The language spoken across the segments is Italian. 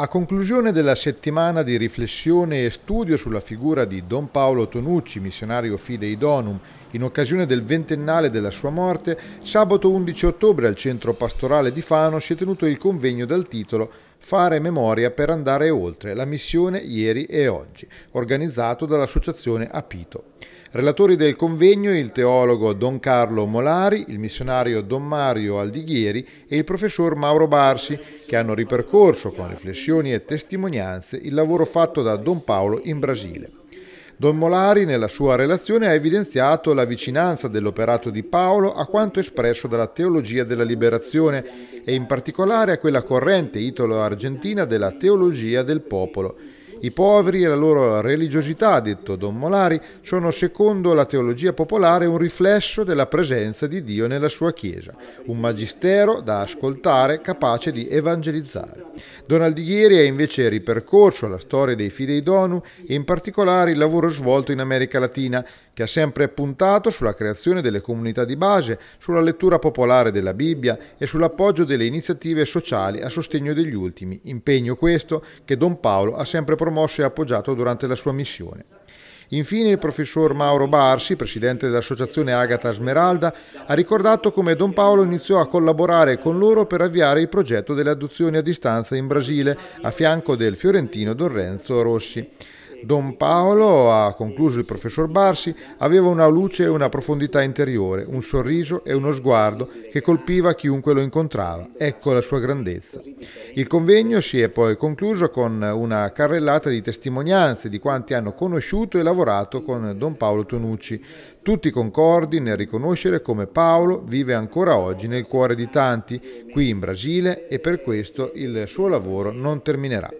A conclusione della settimana di riflessione e studio sulla figura di Don Paolo Tonucci, missionario Fidei Donum, in occasione del ventennale della sua morte, sabato 11 ottobre al centro pastorale di Fano si è tenuto il convegno dal titolo Fare memoria per andare oltre la missione ieri e oggi, organizzato dall'associazione Apito. Relatori del convegno il teologo Don Carlo Molari, il missionario Don Mario Aldighieri e il professor Mauro Barsi, che hanno ripercorso con riflessioni e testimonianze il lavoro fatto da Don Paolo in Brasile. Don Molari nella sua relazione ha evidenziato la vicinanza dell'operato di Paolo a quanto espresso dalla teologia della liberazione e in particolare a quella corrente italo-argentina della teologia del popolo i poveri e la loro religiosità, ha detto Don Molari, sono secondo la teologia popolare un riflesso della presenza di Dio nella sua Chiesa, un magistero da ascoltare capace di evangelizzare. Don Ieri ha invece ripercorso la storia dei Fidei Donu e in particolare il lavoro svolto in America Latina, che ha sempre puntato sulla creazione delle comunità di base, sulla lettura popolare della Bibbia e sull'appoggio delle iniziative sociali a sostegno degli ultimi, impegno questo che Don Paolo ha sempre proposto promosso e appoggiato durante la sua missione. Infine il professor Mauro Barsi, presidente dell'associazione Agata Smeralda, ha ricordato come Don Paolo iniziò a collaborare con loro per avviare il progetto delle adozioni a distanza in Brasile, a fianco del fiorentino Don Renzo Rossi. Don Paolo, ha concluso il professor Barsi, aveva una luce e una profondità interiore, un sorriso e uno sguardo che colpiva chiunque lo incontrava. Ecco la sua grandezza. Il convegno si è poi concluso con una carrellata di testimonianze di quanti hanno conosciuto e lavorato con Don Paolo Tonucci, tutti concordi nel riconoscere come Paolo vive ancora oggi nel cuore di tanti, qui in Brasile, e per questo il suo lavoro non terminerà.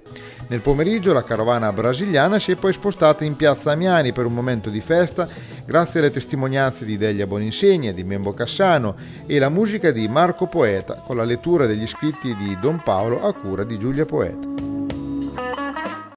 Nel pomeriggio la carovana brasiliana si è poi spostata in piazza Amiani per un momento di festa grazie alle testimonianze di Delia Boninsegna, di Membo Cassano e la musica di Marco Poeta con la lettura degli scritti di Don Paolo a cura di Giulia Poeta.